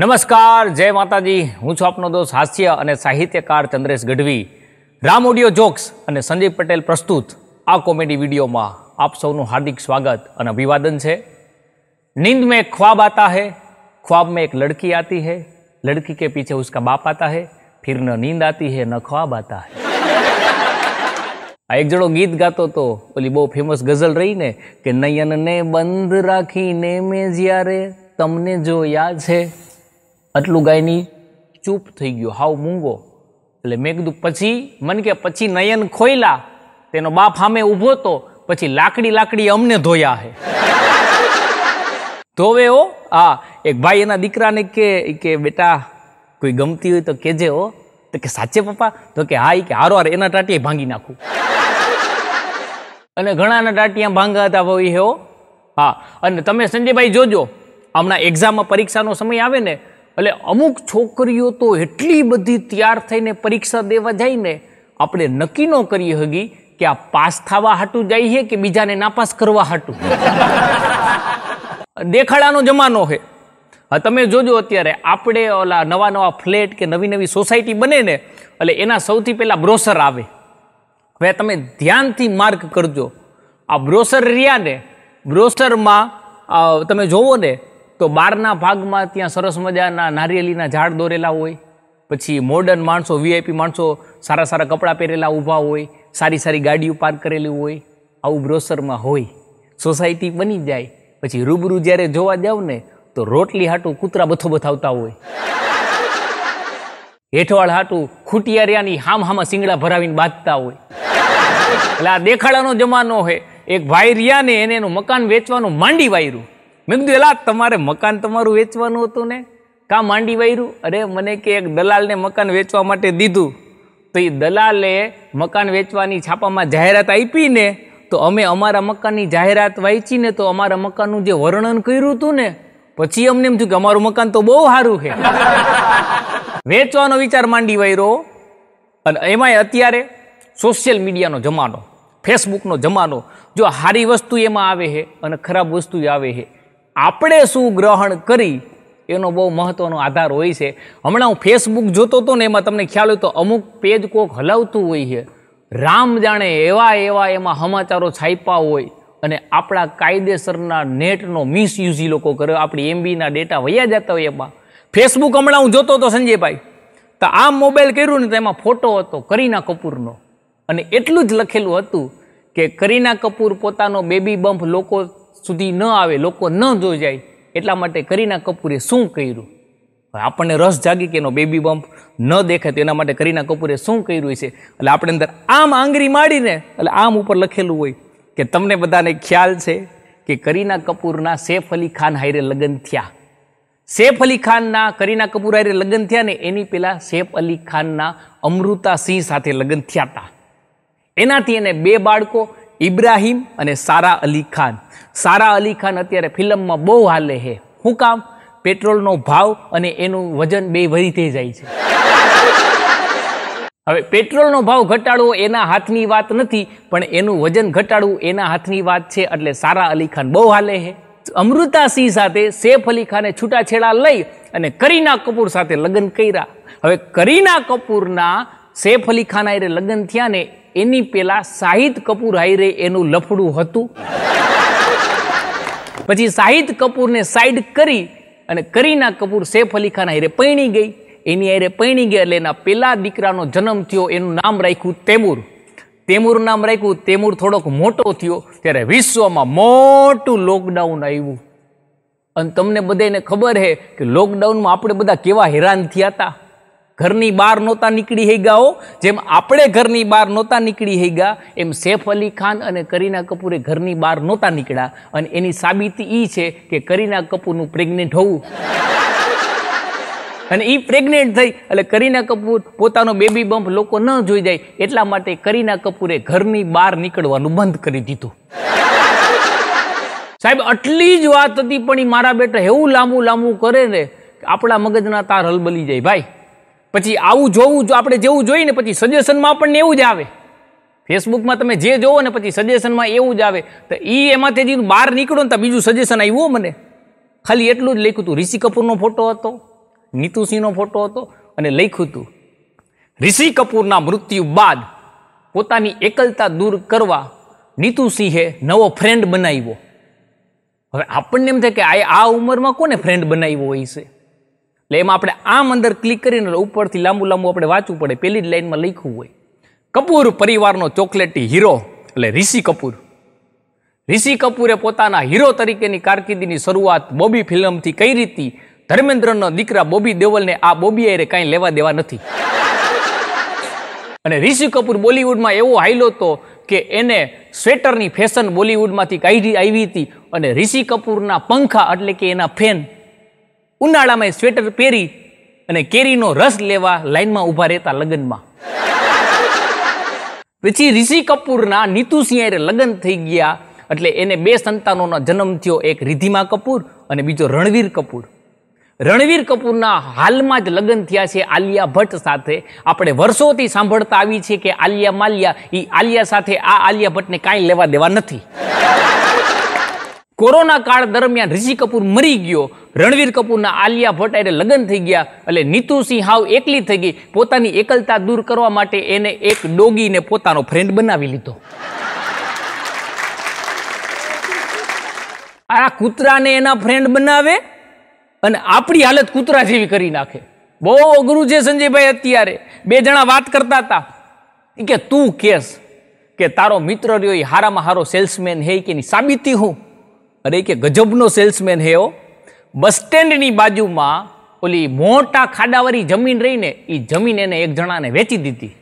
નમસ્કાર જય માતાજી હું છું આપનો દોસ્ત હાસ્ય અને સાહિત્યકાર ચંદ્રેશ ગઢવી રામ ઓડિયો જોક્સ અને સંજય પટેલ પ્રસ્તુત આ કોમેડી વિડીયોમાં આપ સૌનું હાર્દિક સ્વાગત અને અભિવાદન છે નીંદ મેં ખ્વાબ આતા હૈ ખ્વાબ મેં એક લડકી આતી હૈ લડકી કે પીછે ઉસકા બાપ આતા હૈ ફિર ન નીંદ આતી હૈ ન ખ્વાબ આતા હૈ એક જણો ગીત ગાતો તો ઓલી બહુ ફેમસ ગઝલ રહી ને કે નયનને બંધ રાખીને મેં જ્યારે તમને જોયા છે આટલું ગાયની ચૂપ થઈ ગયો હાવ મૂંગો એટલે મેં કીધું પછી મન કે પછી નયન ખોયલા તેનો બાપ સામે ઊભો તો પછી લાકડી લાકડી અમને ધોયા હે ધોવે હો હા એક ભાઈ એના દીકરાને કે કે બેટા કોઈ ગમતી હોય તો કેજે હો તો કે સાચે પપ્પા તો કે હા કે હારો હાર એના ટાટિયા ભાંગી નાખું અને ઘણાના ટાટિયા ભાંગા હતા ભાઈ હો હા અને તમે સંજયભાઈ જોજો હમણાં એક્ઝામમાં પરીક્ષાનો સમય આવે ને એટલે અમુક છોકરીઓ તો એટલી બધી તૈયાર થઈને પરીક્ષા દેવા જાય ને આપણે નક્કી ન કરી હગી કે આ પાસ થવા હાટું જાય છે કે બીજાને નાપાસ કરવા હાટું દેખાડાનો જમાનો છે તમે જોજો અત્યારે આપણે ઓલા નવા નવા ફ્લેટ કે નવી નવી સોસાયટી બને ને એટલે એના સૌથી પહેલાં બ્રોસર આવે હવે તમે ધ્યાનથી માર્ક કરજો આ બ્રોસર રહ્યા ને બ્રોસરમાં તમે જોવો ને તો બારના ભાગમાં ત્યાં સરસ મજાના નારિયેલીના ઝાડ દોરેલા હોય પછી મોડર્ન માણસો વીઆઈપી માણસો સારા સારા કપડાં પહેરેલા ઊભા હોય સારી સારી ગાડીઓ પાર્ક કરેલી હોય આવું બ્રોસરમાં હોય સોસાયટી બની જાય પછી રૂબરૂ જ્યારે જોવા જાવ ને તો રોટલી હાટું કૂતરા બથો આવતા હોય હેઠવાળ હાટું ખૂટિયારિયાની હામ હામાં સિંગડા ભરાવીને બાંધતા હોય એટલે આ દેખાડાનો જમાનો હોય એક ભાઈ રહ્યા એને એનું મકાન વેચવાનું માંડી વાયરું મેં કીધું એલા તમારે મકાન તમારું વેચવાનું હતું ને કાં માંડી વાયરું અરે મને કે એક દલાલને મકાન વેચવા માટે દીધું તો એ દલાલે મકાન વેચવાની છાપામાં જાહેરાત આપી ને તો અમે અમારા મકાનની જાહેરાત વાંચીને તો અમારા મકાનનું જે વર્ણન કર્યું હતું ને પછી અમને એમ થયું કે અમારું મકાન તો બહુ સારું છે વેચવાનો વિચાર માંડી વાયરો અને એમાંય અત્યારે સોશિયલ મીડિયાનો જમાનો ફેસબુકનો જમાનો જો સારી વસ્તુ એમાં આવે છે અને ખરાબ વસ્તુ આવે છે આપણે શું ગ્રહણ કરી એનો બહુ મહત્ત્વનો આધાર હોય છે હમણાં હું ફેસબુક જોતો હતો ને એમાં તમને ખ્યાલ હોય તો અમુક પેજ કોક હલાવતું હોય છે રામ જાણે એવા એવા એમાં સમાચારો છાપ્યા હોય અને આપણા કાયદેસરના નેટનો મિસયુઝ લોકો કર્યો આપણી એમબીના ડેટા વયા જતા હોય એમાં ફેસબુક હમણાં હું જોતો હતો સંજયભાઈ તો આ મોબાઈલ કર્યું ને તો એમાં ફોટો હતો કરીના કપૂરનો અને એટલું જ લખેલું હતું કે કરીના કપૂર પોતાનો બેબી બમ્પ લોકો સુધી ન આવે લોકો ન જોઈ જાય એટલા માટે કરીના કપૂરે શું કર્યું આપણને રસ જાગી કે એનો બેબી બમ્પ ન દેખાય તો એના માટે કરીના કપૂરે શું કર્યું છે એટલે આપણે અંદર આમ આંગળી માડીને એટલે આમ ઉપર લખેલું હોય કે તમને બધાને ખ્યાલ છે કે કરીના કપૂરના સૈફ અલી ખાન હારે લગ્ન થયા સૈફ અલી ખાનના કરીના કપૂર હારે લગ્ન થયા ને એની પહેલાં સૈફ અલી ખાનના અમૃતા સિંહ સાથે લગ્ન થયા હતા એનાથી એને બે બાળકો ઇબ્રાહીમ અને સારા અલી ખાન સારા અલી ખાન અત્યારે ફિલ્મમાં બહુ હાલે છે શું કામ પેટ્રોલનો ભાવ અને એનું વજન બે વધી જાય છે હવે પેટ્રોલનો ભાવ ઘટાડવો એના હાથની વાત નથી પણ એનું વજન ઘટાડવું એના હાથની વાત છે એટલે સારા અલી ખાન બહુ હાલે છે અમૃતા સિંહ સાથે સેફ અલી ખાને છૂટાછેડા લઈ અને કરીના કપૂર સાથે લગ્ન કર્યા હવે કરીના કપૂરના સેફ અલી ખાના એ લગ્ન થયા ને એની પેલા શાહિદ કપૂર હાઈરે એનું લફડું હતું પછી શાહિદ કપૂરને સાઈડ કરી અને કરીના કપૂર સૈફ અલી ખાન હાઈરે પૈણી ગઈ એની હાઈરે પૈણી ગઈ એટલે એના પેલા દીકરાનો જન્મ થયો એનું નામ રાખ્યું તૈમૂર તૈમૂર નામ રાખ્યું તૈમૂર થોડોક મોટો થયો ત્યારે વિશ્વમાં મોટું લોકડાઉન આવ્યું અને તમને બધાને ખબર છે કે લોકડાઉનમાં આપણે બધા કેવા હેરાન થયા હતા ઘરની બહાર નહોતા નીકળી હેગાઓ જેમ આપણે ઘરની બહાર નહોતા નીકળી હેગા એમ સૈફ અલી ખાન અને કરીના કપૂરે ઘરની બહાર નહોતા નીકળ્યા અને એની સાબિતી એ છે કે કરીના કપૂરનું પ્રેગ્નેન્ટ હોવું અને એ પ્રેગ્નેન્ટ થઈ એટલે કરીના કપૂર પોતાનો બેબી બમ્પ લોકો ન જોઈ જાય એટલા માટે કરીના કપૂરે ઘરની બહાર નીકળવાનું બંધ કરી દીધું સાહેબ આટલી જ વાત હતી પણ એ મારા બેટા એવું લાંબુ લાંબુ કરે ને આપણા મગજના તાર હલબલી જાય ભાઈ પછી આવું જોવું જો આપણે જેવું જોઈએ ને પછી સજેશનમાં આપણને એવું જ આવે ફેસબુકમાં તમે જે જોવો ને પછી સજેશનમાં એવું જ આવે તો એ એમાંથી બહાર નીકળો ને તો બીજું સજેશન આવ્યું મને ખાલી એટલું જ લખ્યું હતું ઋષિ કપૂરનો ફોટો હતો નીતુસિંહનો ફોટો હતો અને લખ્યું હતું ઋષિ કપૂરના મૃત્યુ બાદ પોતાની એકલતા દૂર કરવા નીતુસિંહે નવો ફ્રેન્ડ બનાવ્યો હવે આપણને એમ થાય કે આ ઉંમરમાં કોને ફ્રેન્ડ બનાવ્યો હોય છે એટલે એમાં આપણે આમ અંદર ક્લિક કરીને ઉપરથી લાંબુ લાંબુ આપણે વાંચવું પડે પહેલી જ લાઇનમાં લખ્યું હોય કપૂર પરિવારનો ચોકલેટી હીરો એટલે ઋષિ કપૂર ઋષિ કપૂરે પોતાના હીરો તરીકેની કારકિર્દીની શરૂઆત બોબી ફિલ્મથી કઈ રીતે ધર્મેન્દ્રનો દીકરા બોબી દેવલને આ બોબી આયરે કાંઈ લેવા દેવા નથી અને ઋષિ કપૂર બોલિવૂડમાં એવો હાઈલો હતો કે એને સ્વેટરની ફેશન બોલિવૂડમાંથી કાઢી આવી હતી અને ઋષિ કપૂરના પંખા એટલે કે એના ફેન ઉનાળામાં સ્વેટર પહેરી અને કેરીનો રસ લેવા લાઈનમાં ઊભા રહેતા લગ્નમાં પછી ઋષિ કપૂરના નીતુ લગ્ન થઈ ગયા એટલે એને બે સંતાનોનો જન્મ થયો એક રિધિમા કપૂર અને બીજો રણવીર કપૂર રણવીર કપૂરના હાલમાં જ લગ્ન થયા છે આલિયા ભટ્ટ સાથે આપણે વર્ષોથી સાંભળતા આવી છે કે આલિયા માલિયા એ આલિયા સાથે આ આલિયા ભટ્ટને કાંઈ લેવા દેવા નથી કોરોના કાળ દરમિયાન ઋષિ કપૂર મરી ગયો રણવીર કપૂરના આલિયા ભટ્ટ એટલે લગ્ન થઈ ગયા એટલે નીતુસિંહ હાવ એકલી થઈ ગઈ પોતાની એકલતા દૂર કરવા માટે એને એક ડોગીને પોતાનો ફ્રેન્ડ બનાવી લીધો આ કૂતરાને એના ફ્રેન્ડ બનાવે અને આપણી હાલત કૂતરા જેવી કરી નાખે બહુ અઘરું છે સંજયભાઈ અત્યારે બે જણા વાત કરતા હતા કે તું કેસ કે તારો મિત્ર રહ્યો એ હારામાં હારો સેલ્સમેન હે કે એની સાબિતી હું અરે કે ગજબનો સેલ્સમેન હે બસ સ્ટેન્ડની બાજુમાં ઓલી મોટા ખાડાવાળી જમીન રહીને એ જમીન એને એક જણાને વેચી દીધી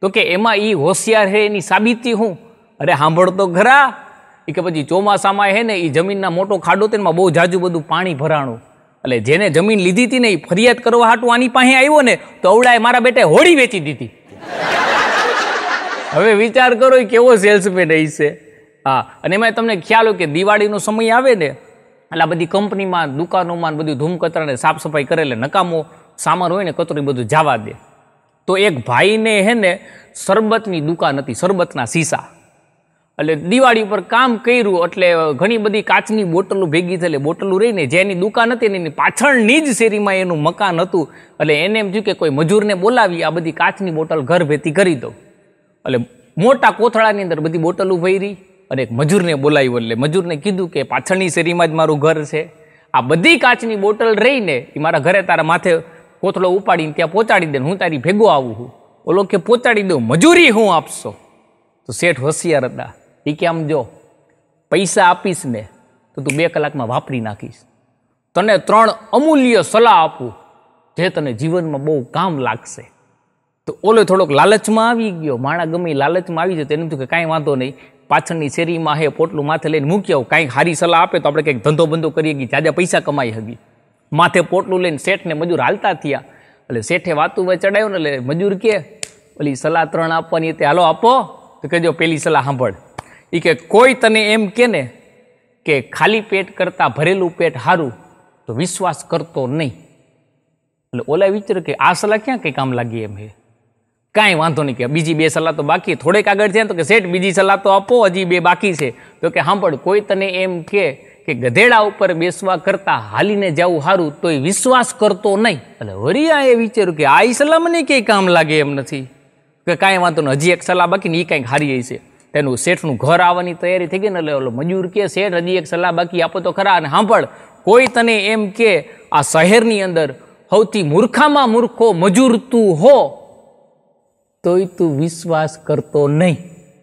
તો કે એમાં એ હોશિયાર હે એની સાબિતી હું અરે સાંભળતો ઘરા એ કે પછી ચોમાસામાં હે ને એ જમીનના મોટો ખાડો તેમાં બહુ જાજુ બધું પાણી ભરાણું એટલે જેને જમીન લીધી હતી ને એ ફરિયાદ કરવા હાટું આની પાસે આવ્યો ને તો અવળાએ મારા બેટે હોળી વેચી દીધી હવે વિચાર કરો કેવો સેલ્સમેન હશે હા અને એમાં તમને ખ્યાલ હોય કે દિવાળીનો સમય આવે ને એટલે આ બધી કંપનીમાં દુકાનોમાં બધું ધૂમકચરાને સાફ સફાઈ કરે એટલે નકામો સામાન હોય ને કચરો બધું જવા દે તો એક ભાઈને હે ને શરબતની દુકાન હતી શરબતના શીશા એટલે દિવાળી પર કામ કર્યું એટલે ઘણી બધી કાચની બોટલો ભેગી થઈ બોટલો રહીને જેની દુકાન હતી એની પાછળની જ શેરીમાં એનું મકાન હતું એટલે એને એમ થયું કે કોઈ મજૂરને બોલાવી આ બધી કાચની બોટલ ઘર ભેતી કરી દો એટલે મોટા કોથળાની અંદર બધી બોટલો ભરી અને એક મજૂરને બોલાવ્યો એટલે મજૂરને કીધું કે પાછળની શેરીમાં જ મારું ઘર છે આ બધી કાચની બોટલ રહીને એ મારા ઘરે તારા માથે કોથળો ઉપાડીને ત્યાં પહોંચાડી દે હું તારી ભેગો આવું છું ઓલો કે પહોંચાડી દઉં મજૂરી હું આપશો તો શેઠ હોશિયાર હતા એ કે આમ જો પૈસા આપીશ ને તો તું બે કલાકમાં વાપરી નાખીશ તને ત્રણ અમૂલ્ય સલાહ આપું જે તને જીવનમાં બહુ કામ લાગશે તો ઓલો થોડોક લાલચમાં આવી ગયો માણા ગમે લાલચમાં આવી જાય તો કે કાંઈ વાંધો નહીં પાછળની શેરીમાં હે પોટલું માથે લઈને મૂકી આવું કાંઈક સારી સલાહ આપે તો આપણે કંઈક ધંધો બંધો કરીએ કે જ્યાં પૈસા કમાઈ હગી માથે પોટલું લઈને શેઠને મજૂર હાલતા થયા એટલે શેઠે વાતું વય ચડાવ્યું ને એટલે મજૂર કે ઓલી સલાહ ત્રણ આપવાની તે હાલો આપો તો કહેજો પેલી સલાહ સાંભળ એ કે કોઈ તને એમ કે ને કે ખાલી પેટ કરતાં ભરેલું પેટ સારું તો વિશ્વાસ કરતો નહીં એટલે ઓલા વિચાર કે આ સલાહ ક્યાં કંઈ કામ લાગી એમ હે કાંઈ વાંધો નહીં કે બીજી બે સલાહ તો બાકી થોડેક આગળ છે તો કે શેઠ બીજી સલાહ તો આપો હજી બે બાકી છે તો કે સાંભળ કોઈ તને એમ કે કે ગધેડા ઉપર બેસવા કરતાં હાલીને જવું સારું તો એ વિશ્વાસ કરતો નહીં એટલે વરિયા એ વિચાર્યું કે આ સલાહ મને કંઈ કામ લાગે એમ નથી કે કાંઈ વાંધો નહીં હજી એક સલાહ બાકી ને એ કાંઈક હારી છે તેનું શેઠનું ઘર આવવાની તૈયારી થઈ ગઈ ને એટલે ઓલો મજૂર કે શેઠ હજી એક સલાહ બાકી આપો તો ખરા અને સાંભળ કોઈ તને એમ કે આ શહેરની અંદર સૌથી મૂર્ખામાં મૂર્ખો મજૂર તું હો તોય તું વિશ્વાસ કરતો નહીં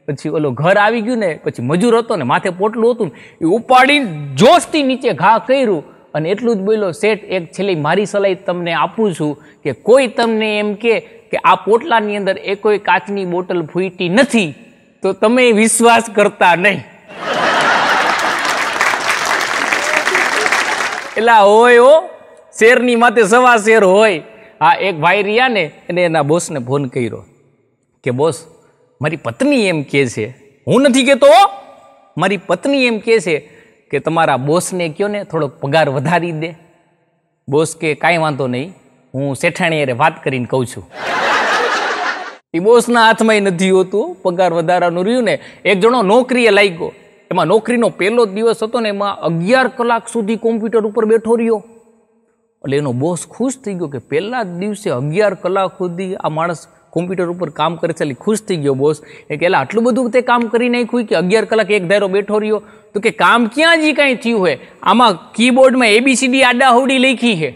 પછી ઓલો ઘર આવી ગયું ને પછી મજૂર હતો ને માથે પોટલું હતું એ ઉપાડીને જોશથી નીચે ઘા કર્યું અને એટલું જ બોલ્યો શેઠ એક છેલ્લી મારી સલાહ તમને આપું છું કે કોઈ તમને એમ કે આ પોટલાની અંદર એ કોઈ કાચની બોટલ ફૂટી નથી તો તમે વિશ્વાસ કરતા નહીં એલા હોય હો શેરની માથે સવા શેર હોય આ એક ભાઈ રહ્યા ને એને એના બોસને ફોન કર્યો કે બોસ મારી પત્ની એમ કહે છે હું નથી કહેતો મારી પત્ની એમ કહે છે કે તમારા બોસને કહો ને થોડોક પગાર વધારી દે બોસ કે કાંઈ વાંધો નહીં હું શેઠાણી અરે વાત કરીને કહું છું એ બોસના હાથમાં નથી હોતું પગાર વધારાનું રહ્યું ને એક જણો નોકરીએ લાગ્યો એમાં નોકરીનો પહેલો દિવસ હતો ને એમાં અગિયાર કલાક સુધી કોમ્પ્યુટર ઉપર બેઠો રહ્યો એટલે એનો બોસ ખુશ થઈ ગયો કે પહેલા જ દિવસે અગિયાર કલાક સુધી આ માણસ કોમ્પ્યુટર ઉપર કામ કરે છે એટલે ખુશ થઈ ગયો બોસ એ કે આટલું બધું તે કામ કરી નાખ્યું કે અગિયાર કલાક એક ધારો બેઠો રહ્યો તો કે કામ ક્યાં જી કાંઈ થયું હોય આમાં કીબોર્ડમાં એબીસીડી આડા હોડી લખી છે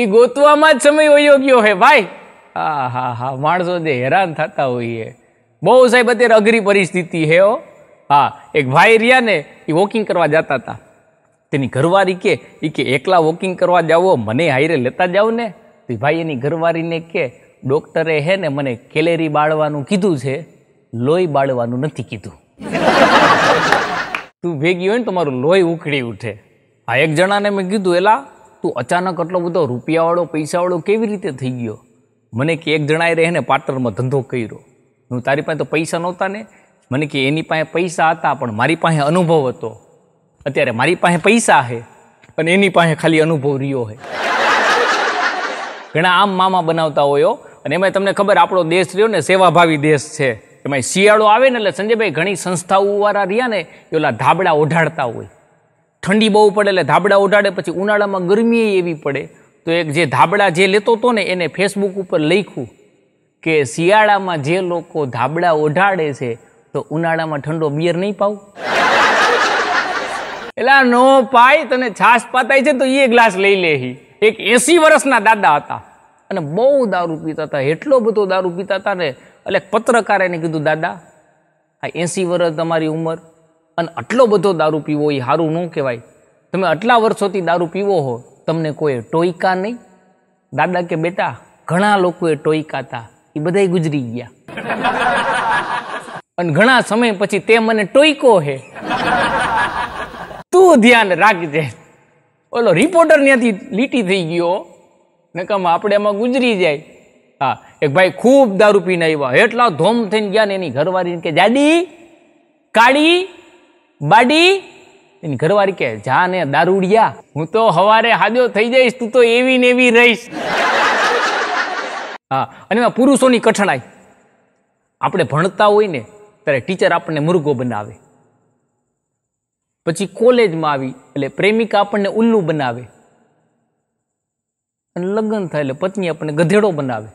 એ ગોતવામાં જ સમય વયો ગયો હે ભાઈ હા હા હા માણસો જે હેરાન થતા હોઈએ બહુ સાહેબ અત્યારે અઘરી પરિસ્થિતિ હે ઓ હા એક ભાઈ રહ્યા ને એ વોકિંગ કરવા જતા હતા તેની ઘરવાળી કે એ કે એકલા વોકિંગ કરવા જાવો મને હાઈરે લેતા જાઓ ને ભાઈ એની ઘરવાળીને કે ડૉક્ટરે હે ને મને કેલેરી બાળવાનું કીધું છે લોહી બાળવાનું નથી કીધું તું ભેગી હોય ને તમારું લોહી ઉખડી ઉઠે આ એક જણાને મેં કીધું એલા તું અચાનક આટલો બધો રૂપિયાવાળો પૈસાવાળો કેવી રીતે થઈ ગયો મને કે એક જણાએ રહીને પાર્ટનરમાં ધંધો કર્યો હું તારી પાસે તો પૈસા નહોતા ને મને કે એની પાસે પૈસા હતા પણ મારી પાસે અનુભવ હતો અત્યારે મારી પાસે પૈસા છે અને એની પાસે ખાલી અનુભવ રહ્યો છે ઘણા આમ મામા બનાવતા હોયો અને એમાં તમને ખબર આપણો દેશ રહ્યો ને સેવાભાવી દેશ છે એમાં શિયાળો આવે ને એટલે સંજયભાઈ ઘણી સંસ્થાઓવાળા રહ્યા ને એ ઓલા ધાબળા ઓઢાડતા હોય ઠંડી બહુ પડે એટલે ધાબળા ઓઢાડે પછી ઉનાળામાં ગરમી એવી પડે તો એક જે ધાબળા જે લેતો હતો ને એને ફેસબુક ઉપર લખ્યું કે શિયાળામાં જે લોકો ધાબળા ઓઢાડે છે તો ઉનાળામાં ઠંડો બિયર નહીં પાવ એલા નો પાય તને છાસ પાતાય છે તો એ ગ્લાસ લઈ લે એક એસી વર્ષના દાદા હતા અને બહુ દારૂ પીતા હતા એટલો બધો દારૂ પીતા હતા ને એટલે પત્રકાર એને કીધું દાદા આ એંસી વર્ષ તમારી ઉંમર અને આટલો બધો દારૂ પીવો એ સારું ન કહેવાય તમે આટલા વર્ષોથી દારૂ પીવો હો તમને કોઈ ટોઈકા નહીં દાદા કે બેટા ઘણા લોકોએ ટોઈકા હતા એ બધા ગુજરી ગયા અને ઘણા સમય પછી તે મને ટોઈકો હે તું ધ્યાન રાખજે ઓલો રિપોર્ટર ત્યાંથી લીટી થઈ ગયો નકમ આપણે એમાં ગુજરી જાય હા એક ભાઈ ખૂબ દારૂ પીને આવ્યા એટલા ધોમ થઈને ગયા ને એની ઘરવાળીને કે જાડી કાળી બાડી એની ઘરવાળી કે જા ને દારૂડિયા હું તો હવારે હાજો થઈ જઈશ તું તો એવી ને એવી રહીશ હા અને એમાં પુરુષોની કઠણાઈ આપણે ભણતા હોય ને ત્યારે ટીચર આપણને મુર્ગો બનાવે પછી કોલેજમાં આવી એટલે પ્રેમિકા આપણને ઉલ્લુ બનાવે અને લગ્ન થાય એટલે પત્ની આપણને ગધેડો બનાવે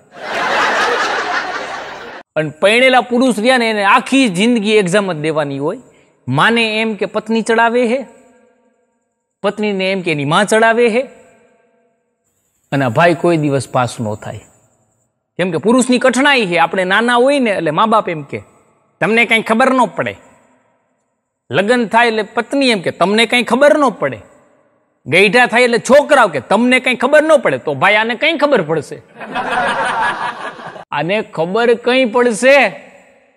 અને પરણેલા પુરુષ રહ્યા ને એને આખી જિંદગી એક્ઝામ જ દેવાની હોય માને એમ કે પત્ની ચડાવે હે પત્નીને એમ કે એની માં ચડાવે હે અને ભાઈ કોઈ દિવસ પાસ ન થાય કેમ કે પુરુષની કઠણાઈ છે આપણે નાના હોય ને એટલે મા બાપ એમ કે તમને કાંઈ ખબર ન પડે લગ્ન થાય એટલે પત્ની એમ કે તમને કાંઈ ખબર ન પડે ગેઢા થાય એટલે છોકરાઓ કે તમને કંઈ ખબર ન પડે તો ભાઈ આને કંઈ ખબર પડશે આને ખબર કંઈ પડશે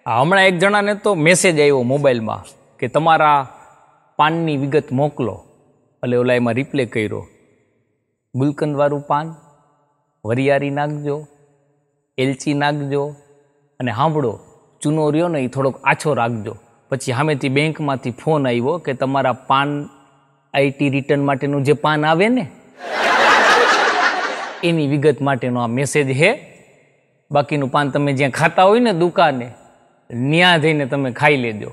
હમણાં એક જણાને તો મેસેજ આવ્યો મોબાઈલમાં કે તમારા પાનની વિગત મોકલો એટલે ઓલા એમાં રિપ્લે કર્યો ગુલકંદવાળું પાન વરિયારી નાખજો એલચી નાખજો અને સાંભળો ચૂનો રહ્યો ને એ થોડોક આછો રાખજો પછી સામેથી બેંકમાંથી ફોન આવ્યો કે તમારા પાન આઈટી રિટર્ન માટેનું જે પાન આવે ને એની વિગત માટેનો આ મેસેજ હે બાકીનું પાન તમે જ્યાં ખાતા હોય ને દુકાને ન્યા જઈને તમે ખાઈ લેજો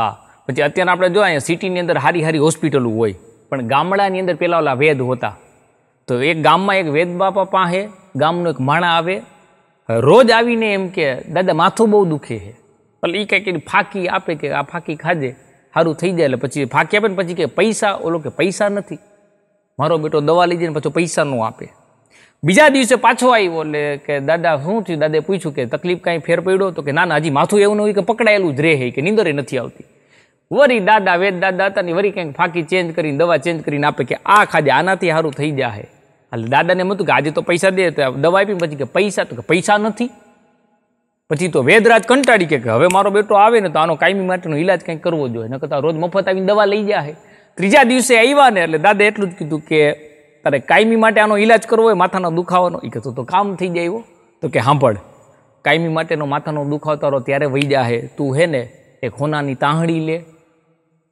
હા પછી અત્યારે આપણે જો અહીંયા સિટીની અંદર હારી હારી હોસ્પિટલો હોય પણ ગામડાની અંદર પહેલાં ઓલા વેદ હોતા તો એક ગામમાં એક વેદ બાપા પાસે ગામનો એક માણા આવે રોજ આવીને એમ કે દાદા માથું બહુ દુખે છે એટલે એ કંઈક ફાંકી આપે કે આ ફાંકી ખાજે સારું થઈ જાય એટલે પછી ફાંકી આપે ને પછી કે પૈસા ઓલો કે પૈસા નથી મારો બેટો દવા લઈ જાય પછી પૈસા ન આપે બીજા દિવસે પાછો આવ્યો એટલે કે દાદા શું થયું દાદાએ પૂછ્યું કે તકલીફ કાંઈ ફેર પડ્યો તો કે ના ના હજી માથું એવું ન હોય કે પકડાયેલું જ રહે કે નીંદરે નથી આવતી વરી દાદા વેદ દાદા હતા ને વરી કંઈક ફાંકી ચેન્જ કરીને દવા ચેન્જ કરીને આપે કે આ ખાધે આનાથી સારું થઈ જાય એટલે દાદાને મતું કે આજે તો પૈસા દે તો દવા આપી પછી કે પૈસા તો કે પૈસા નથી પછી તો વેદરાજ કંટાળી કે હવે મારો બેટો આવે ને તો આનો કાયમી માટેનો ઈલાજ કંઈક કરવો જોઈએ ન કરતાં રોજ મફત આવીને દવા લઈ જાય ત્રીજા દિવસે આવ્યા ને એટલે દાદા એટલું જ કીધું કે તારે કાયમી માટે આનો ઈલાજ કરવો હોય માથાનો દુખાવાનો એ કહેતો તો કામ થઈ જાય તો કે સાંભળ કાયમી માટેનો માથાનો દુખાવો તારો ત્યારે વહી જાહે તું હે ને એ ખોનાની તાહણી લે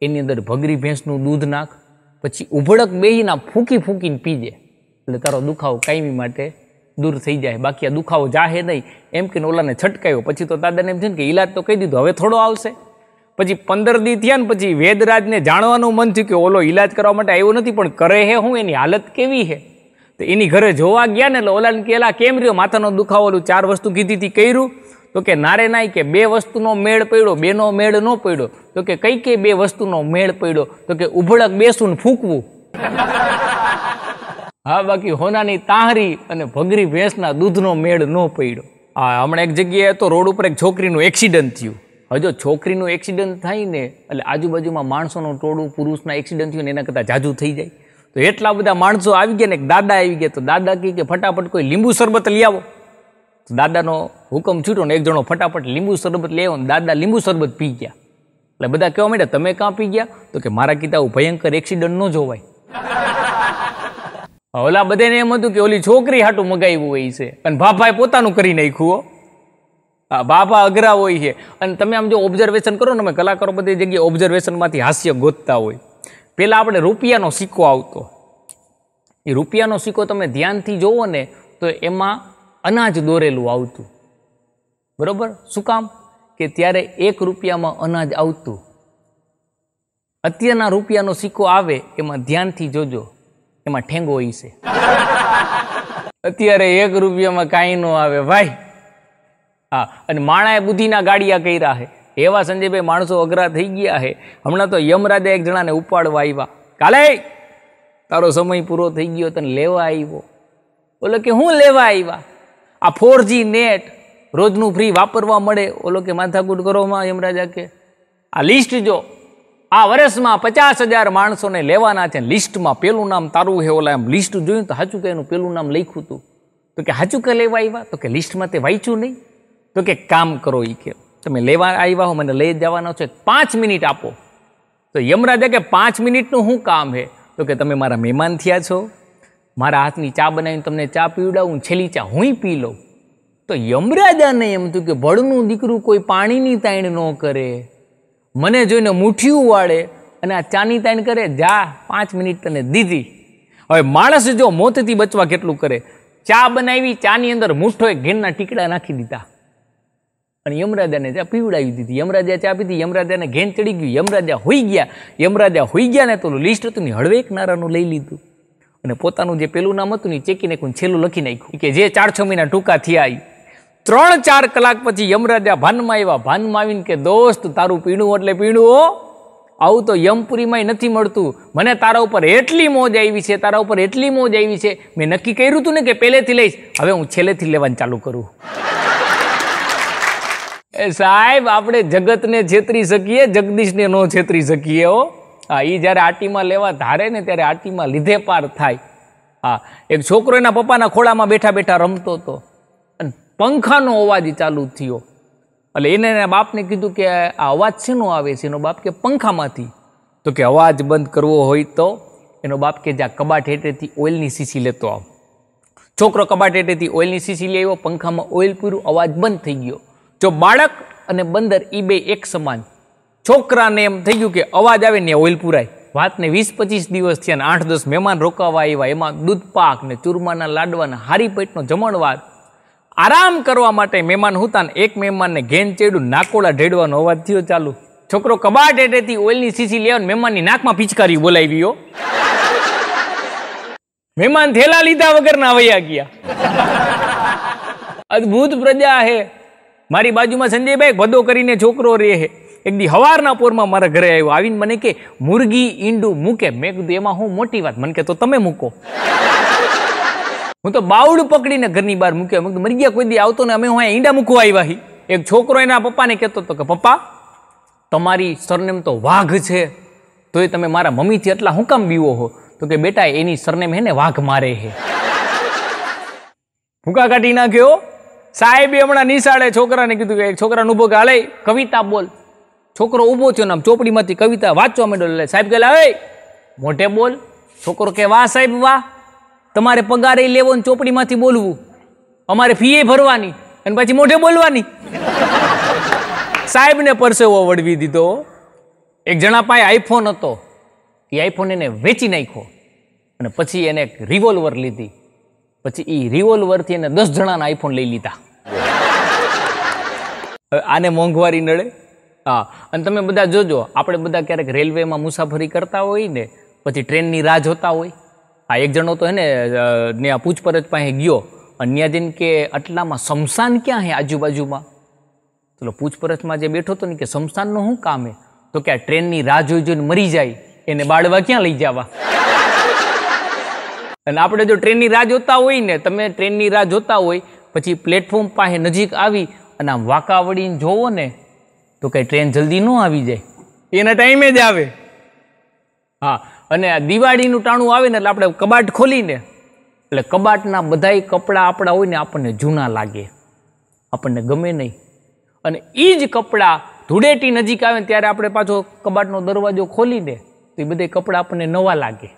એની અંદર ભગરી ભેંસનું દૂધ નાખ પછી ઉભળક બેહીના ફૂંકી ફૂંકીને પીજે એટલે તારો દુખાવો કાયમી માટે દૂર થઈ જાય બાકી આ દુખાવો જાહે નહીં એમ કે ઓલાને છટકાયો પછી તો દાદાને એમ થયું કે ઈલાજ તો કહી દીધો હવે થોડો આવશે પછી પંદર દી થયા ને પછી વેદરાજને જાણવાનું મન થયું કે ઓલો ઈલાજ કરવા માટે આવ્યો નથી પણ કરે હે હું એની હાલત કેવી છે તો એની ઘરે જોવા ગયા ને એટલે ઓલાને કેલા કેમ રહ્યો માથાનો દુખાવો ઓલું ચાર વસ્તુ કીધી હતી કર્યું તો કે નારે નાય કે બે વસ્તુનો મેળ પડ્યો બેનો મેળ ન પડ્યો તો કે કઈ કઈ બે વસ્તુનો મેળ પડ્યો તો કે ઉભળક બેસું ને ફૂંકવું હા બાકી હોનાની તાહરી અને ભગરી ભેંસના દૂધનો મેળ ન પડ્યો આ હમણાં એક જગ્યાએ તો રોડ ઉપર એક છોકરીનું એક્સિડન્ટ થયું હજો છોકરીનું એક્સિડન્ટ થાય ને એટલે આજુબાજુમાં માણસોનું ટોળું પુરુષના એક્સિડન્ટ થયું ને એના કરતાં જાજુ થઈ જાય તો એટલા બધા માણસો આવી ગયા ને એક દાદા આવી ગયા તો દાદા કહે કે ફટાફટ કોઈ લીંબુ શરબત લઈ આવો દાદાનો હુકમ છૂટો ને એક જણો ફટાફટ લીંબુ શરબત લેવો ને દાદા લીંબુ શરબત પી ગયા એટલે બધા કહેવા માંડ્યા તમે ક્યાં પી ગયા તો કે મારા કીધા ભયંકર એક્સિડન્ટ ન જોવાય ઓલા બધાને એમ હતું કે ઓલી છોકરી હાટું મગાવ્યું હોય છે અને ભાભાએ પોતાનું કરી નાખ્યું બાબા અઘરા હોય છે અને તમે આમ જો ઓબ્ઝર્વેશન કરો ને અમે કલાકારો બધી જગ્યાએ ઓબ્ઝર્વેશનમાંથી હાસ્ય ગોતતા હોય પહેલાં આપણે રૂપિયાનો સિક્કો આવતો એ રૂપિયાનો સિક્કો તમે ધ્યાનથી જોવો ને તો એમાં અનાજ દોરેલું આવતું બરાબર શું કામ કે ત્યારે એક રૂપિયામાં અનાજ આવતું અત્યારના રૂપિયાનો સિક્કો આવે એમાં ધ્યાનથી જોજો એમાં ઠેંગો ઈ અત્યારે એક રૂપિયામાં કાંઈ ન આવે ભાઈ હા અને માણાએ બુદ્ધિના ગાડિયા કર્યા છે એવા સંજયભાઈ માણસો અઘરા થઈ ગયા છે હમણાં તો યમરાજે એક જણાને ઉપાડવા આવ્યા કાલે તારો સમય પૂરો થઈ ગયો તને લેવા આવ્યો ઓલો કે હું લેવા આવ્યા આ ફોરજી નેટ રોજનું ફ્રી વાપરવા મળે ઓલો કે માથાકૂટ કરવામાં યમરાજા કે આ લિસ્ટ જો આ વર્ષમાં પચાસ હજાર માણસોને લેવાના છે લિસ્ટમાં પેલું નામ તારું હે ઓલા એમ લિસ્ટ જોયું તો હાચું કે એનું પેલું નામ લખ્યું હતું તો કે હાચું કે લેવા આવ્યા તો કે લિસ્ટમાં તે વાંચ્યું નહીં તો કે કામ કરો એ કે તમે લેવા આવ્યા હો મને લઈ જવાનો છે પાંચ મિનિટ આપો તો યમરાજા કે પાંચ મિનિટનું શું કામ છે તો કે તમે મારા મહેમાન થયા છો મારા હાથની ચા બનાવીને તમને ચા પીવડાવું છેલ્લી ચા હું પી લઉં તો યમરાજાને એમ થયું કે ભળનું દીકરું કોઈ પાણીની તાણ ન કરે મને જોઈને મુઠ્ઠીયું વાળે અને આ ચાની તાન કરે જા પાંચ મિનિટ તને દીધી હવે માણસ જો મોતથી બચવા કેટલું કરે ચા બનાવી ચાની અંદર મુઠ્ઠો એક ઘેરના ટીકડા નાખી દીધા અને યમરાજાને ચા પીવડાવી દીધી યમરાજા ચા પીધી યમરાજાને ઘેન ચડી ગયું યમરાજા હોઈ ગયા યમરાજા હોઈ ગયા ને તો લિસ્ટ હતું ને હળવે એક નારાનું લઈ લીધું અને પોતાનું જે પેલું નામ હતું ને ચેકીને કોઈ છેલ્લું લખી નાખ્યું કે જે ચાર છ મહિના ટૂંકા થયા આવી ત્રણ ચાર કલાક પછી યમરાજા ભાનમાં આવ્યા ભાનમાં આવીને કે દોસ્ત તારું પીણું એટલે પીણું હો આવું તો યમપુરીમાંય નથી મળતું મને તારા ઉપર એટલી મોજ આવી છે તારા ઉપર એટલી મોજ આવી છે મેં નક્કી કર્યું હતું ને કે પહેલેથી લઈશ હવે હું છેલ્લેથી લેવાનું ચાલુ કરું એ સાહેબ આપણે જગતને છેતરી શકીએ જગદીશને ન છેતરી શકીએ હો હા એ જ્યારે આટીમાં લેવા ધારે ને ત્યારે આટીમાં લીધે પાર થાય હા એક છોકરો એના પપ્પાના ખોળામાં બેઠા બેઠા રમતો હતો પંખાનો અવાજ ચાલુ થયો એટલે એને એના બાપને કીધું કે આ અવાજ શેનો આવે છે એનો બાપ કે પંખામાંથી તો કે અવાજ બંધ કરવો હોય તો એનો બાપ કે જ્યાં કબાટ હેઠેથી ઓઇલની શીશી લેતો આવ છોકરો કબાટ હેઠેથી ઓઇલની શીશી લઈ આવ્યો પંખામાં ઓઇલ પૂરું અવાજ બંધ થઈ ગયો જો બાળક અને બંદર એ બે એક સમાન છોકરાને એમ થઈ ગયું કે અવાજ આવે ને ઓઇલ પૂરાય વાતને વીસ પચીસ દિવસ થયા આઠ દસ મહેમાન રોકાવા આવ્યા એમાં દૂધપાક ને ચૂરમાના લાડવાના હારી પેટનો જમણ વાત આરામ કરવા માટે મહેમાન હતા ને એક મહેમાનને ઘેન ચેડ્યું નાકોડા ઢેડવાનો અવાજ થયો ચાલુ છોકરો કબાટ હેઠેથી ઓઇલની શીશી લેવા મહેમાનની નાકમાં પિચકારી બોલાવી મહેમાન થેલા લીધા વગર ના વયા ગયા અદ્ભુત પ્રજા હે મારી બાજુમાં સંજયભાઈ ભદો કરીને છોકરો રે હે એક દી હવારના પોરમાં મારા ઘરે આવ્યો આવીને મને કે મુરગી ઈંડું મૂકે મેં કીધું એમાં હું મોટી વાત મને કે તો તમે મૂકો હું તો બાવડું પકડીને ઘરની બહાર મૂક્યો મેં મરી ગયા કોઈ દી આવતો ને અમે હું ઈંડા મૂકવા આવ્યા હી એક છોકરો એના પપ્પાને કહેતો હતો કે પપ્પા તમારી સરનેમ તો વાઘ છે તોય તમે મારા મમ્મીથી એટલા હું કામ બીવો હો તો કે બેટા એની સરનેમ હે ને વાઘ મારે હે ભૂકા કાઢી નાખ્યો સાહેબે હમણાં નિશાળે છોકરાને કીધું કે છોકરાને ઉભો કે હાલે કવિતા બોલ છોકરો ઊભો થયો ને આમ ચોપડીમાંથી કવિતા વાંચવા માંડ્યો સાહેબ કહેલા હવે મોટે બોલ છોકરો કે વાહ સાહેબ વાહ તમારે પગારે લેવો ને ચોપડીમાંથી બોલવું અમારે ફી એ ભરવાની અને પછી મોઢે બોલવાની સાહેબને પરસેવો વળવી દીધો એક જણા પાસે આઈફોન હતો એ આઈફોન એને વેચી નાખ્યો અને પછી એને એક રિવોલ્વર લીધી પછી એ રિવોલ્વરથી એને દસ જણાના આઈફોન લઈ લીધા આને મોંઘવારી નડે હા અને તમે બધા જોજો આપણે બધા ક્યારેક રેલવેમાં મુસાફરી કરતા હોઈએ ને પછી ટ્રેનની રાહ જોતા હોય આ એક જણો તો હે ને આ પૂછપરછ પાસે ગયો અન્ય દિન કે આટલામાં શમશાન ક્યાં હે આજુબાજુમાં ચલો પૂછપરછમાં જે બેઠો હતો ને કે શમશાનનો શું કામ હે તો કે આ ટ્રેનની રાહ જોઈ જોઈને મરી જાય એને બાળવા ક્યાં લઈ જવા અને આપણે જો ટ્રેનની રાહ જોતા હોય ને તમે ટ્રેનની રાહ જોતા હોય પછી પ્લેટફોર્મ પાસે નજીક આવી અને આમ વાંકા વળીને જોવો ને તો કંઈ ટ્રેન જલ્દી ન આવી જાય એના ટાઈમે જ આવે હા અને આ દિવાળીનું ટાણું આવે ને એટલે આપણે કબાટ ખોલીને એટલે કબાટના બધાય કપડાં આપણા હોય ને આપણને જૂના લાગે આપણને ગમે નહીં અને એ જ કપડાં ધૂળેટી નજીક આવે ત્યારે આપણે પાછો કબાટનો દરવાજો ખોલીને તો એ બધા કપડાં આપણને નવા લાગે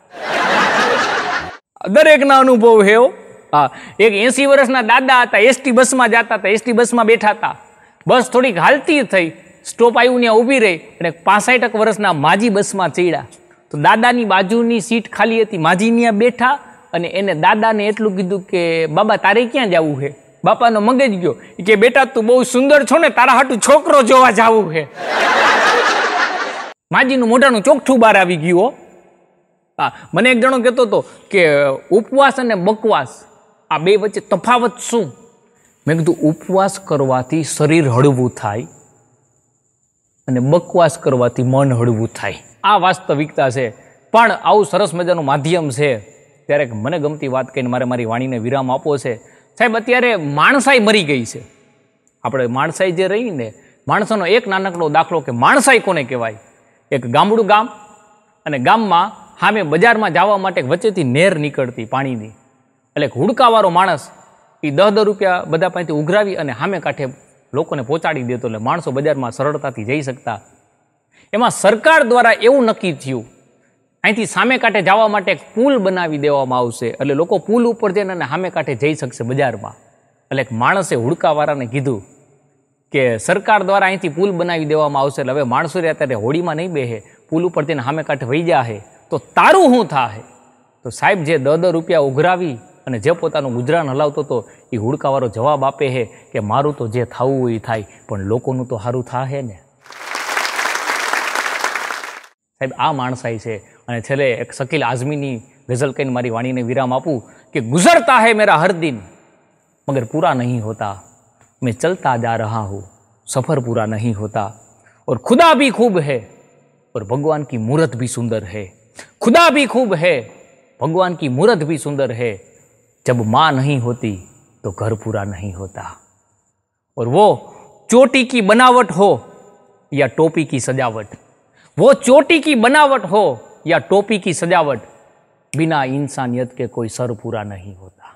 દરેકના અનુભવ હેવો હા એક એસી વર્ષના દાદા હતા એસટી બસમાં જતા હતા એસટી બસમાં બેઠા હતા બસ થોડીક હાલતી થઈ સ્ટોપ આવ્યું ત્યાં ઊભી રહી અને પાસઠ વર્ષના માજી બસમાં ચડ્યા તો દાદાની બાજુની સીટ ખાલી હતી માજીનિયા બેઠા અને એને દાદાને એટલું કીધું કે બાબા તારે ક્યાં જવું છે બાપાનો મગજ ગયો કે બેટા તું બહુ સુંદર છો ને તારા હાટું છોકરો જોવા જવું છે માજીનું મોઢાનું ચોખ્ઠું બહાર આવી ગયું હા મને એક જણો કહેતો હતો કે ઉપવાસ અને બકવાસ આ બે વચ્ચે તફાવત શું મેં કીધું ઉપવાસ કરવાથી શરીર હળવું થાય અને બકવાસ કરવાથી મન હળવું થાય આ વાસ્તવિકતા છે પણ આવું સરસ મજાનું માધ્યમ છે ત્યારે મને ગમતી વાત કહીને મારે મારી વાણીને વિરામ આપવો છે સાહેબ અત્યારે માણસાઈ મરી ગઈ છે આપણે માણસાઈ જે રહીને માણસોનો એક નાનકડો દાખલો કે માણસાઈ કોને કહેવાય એક ગામડું ગામ અને ગામમાં સામે બજારમાં જવા માટે વચ્ચેથી નેર નીકળતી પાણીની એટલે હુડકાવાળો માણસ એ દહ દહ રૂપિયા બધા પાસેથી ઉઘરાવી અને સામે કાંઠે લોકોને પહોંચાડી દેતો એટલે માણસો બજારમાં સરળતાથી જઈ શકતા એમાં સરકાર દ્વારા એવું નક્કી થયું અહીંથી સામે કાંઠે જવા માટે એક પુલ બનાવી દેવામાં આવશે એટલે લોકો પુલ ઉપર જઈને અને સામે કાંઠે જઈ શકશે બજારમાં એટલે એક માણસે હુડકાવાળાને કીધું કે સરકાર દ્વારા અહીંથી પુલ બનાવી દેવામાં આવશે એટલે હવે માણસો અત્યારે હોળીમાં નહીં બેહે પુલ ઉપર તેને સામે કાંઠે વહી જાહે તો તારું શું થાય તો સાહેબ જે દસ દર રૂપિયા ઉઘરાવી અને જે પોતાનું ગુજરાન હલાવતો હતો એ હુડકાવાળો જવાબ આપે છે કે મારું તો જે થવું હોય એ થાય પણ લોકોનું તો સારું થાહે ને સાહેબ આ માણસાઈ है અને છેલ્લે એક શકીલ આઝમીની ગઝલ કહીને મારી વાણીને વિરામ આપું કે ગુજરતા હે મેરા હર દિન મગર પૂરા નહીં હોતા मैं चलता जा रहा हूँ सफ़र पूरा नहीं होता और खुदा भी खूब है और भगवान की मूर्त भी सुंदर है खुदा भी खूब है भगवान की मूर्त भी सुंदर है जब माँ नहीं होती तो घर पूरा नहीं होता और वो चोटी की बनावट हो या टोपी की सजावट વો ચોટી કી બનાવટ હો યા ટોપી કી સજાવટ बिना इंसानियत કે કોઈ સર પૂરા નહીં હોતા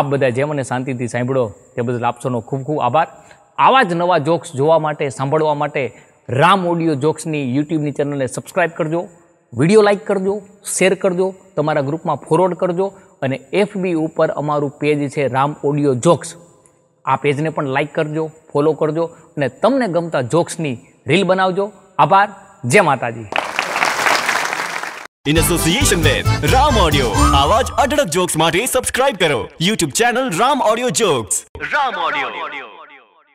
આપ બધા જે મને શાંતિથી સાંભળો તે બદલ આપસોનો ખૂબ ખૂબ આભાર આવા જ નવા જોક્સ જોવા માટે સાંભળવા માટે રામ ઓડિયો જોક્સની યુટ્યુબની ચેનલને સબસ્ક્રાઇબ કરજો વિડીયો લાઇક કરજો શેર કરજો તમારા ગ્રુપમાં ફોરવર્ડ કરજો અને એફબી ઉપર અમારું પેજ છે રામ ઓડિયો જોક્સ આ પેજને પણ લાઇક કરજો ફોલો કરજો અને તમને ગમતા જોક્સની રીલ બનાવજો આભાર જય માતાજી in association with Ram audio આવા જ અઢળક જોક્સ માટે સબસ્ક્રાઇબ કરો YouTube channel Ram audio jokes Ram audio